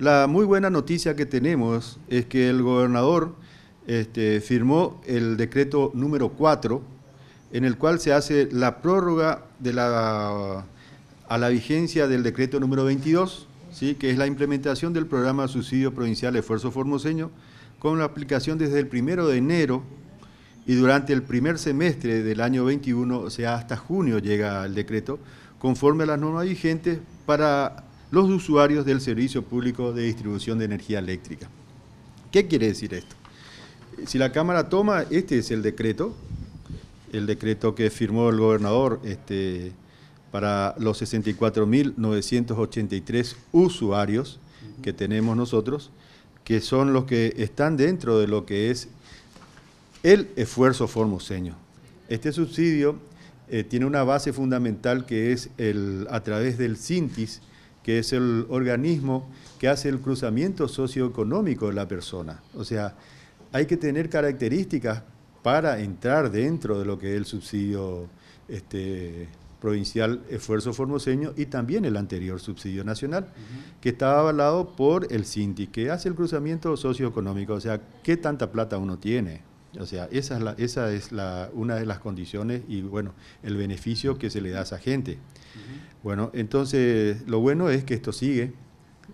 La muy buena noticia que tenemos es que el gobernador este, firmó el decreto número 4, en el cual se hace la prórroga a la vigencia del decreto número 22, ¿sí? que es la implementación del programa Subsidio Provincial Esfuerzo Formoseño, con la aplicación desde el primero de enero y durante el primer semestre del año 21, o sea, hasta junio llega el decreto, conforme a las normas vigentes para los usuarios del servicio público de distribución de energía eléctrica. ¿Qué quiere decir esto? Si la Cámara toma, este es el decreto, el decreto que firmó el gobernador este, para los 64.983 usuarios que tenemos nosotros, que son los que están dentro de lo que es el esfuerzo formoseño. Este subsidio eh, tiene una base fundamental que es el, a través del CINTIS, que es el organismo que hace el cruzamiento socioeconómico de la persona. O sea, hay que tener características para entrar dentro de lo que es el subsidio este, provincial esfuerzo formoseño y también el anterior subsidio nacional, que estaba avalado por el Cinti, que hace el cruzamiento socioeconómico, o sea, qué tanta plata uno tiene, o sea, esa es, una de las condiciones y, bueno, el beneficio que se le da a esa gente. Bueno, entonces, lo bueno es que esto sigue.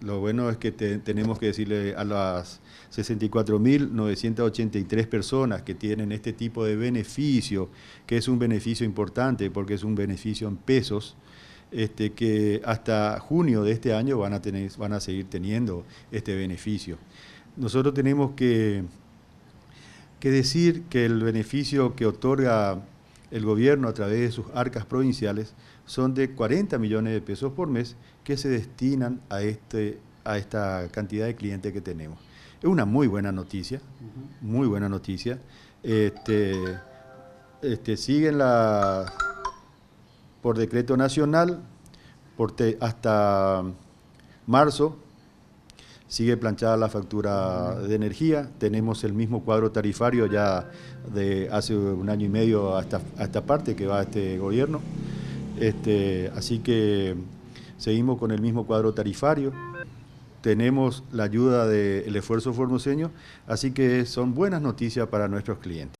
Lo bueno es que tenemos que decirle a las 64.983 personas que tienen este tipo de beneficio, que es un beneficio importante porque es un beneficio en pesos, este, que hasta junio de este año van a, tener, van a seguir teniendo este beneficio. Nosotros tenemos que que decir que el beneficio que otorga el gobierno a través de sus arcas provinciales son de 40 millones de pesos por mes que se destinan a, este, a esta cantidad de clientes que tenemos. Es una muy buena noticia, muy buena noticia. Este, este, siguen la, por decreto nacional por hasta marzo sigue planchada la factura mm. de energía, tenemos el mismo cuadro tarifario ya de hace un año y medio hasta, esta parte que va a este gobierno. Este, así que seguimos con el mismo cuadro tarifario, tenemos la ayuda del esfuerzo formoseño, así que son buenas noticias para nuestros clientes.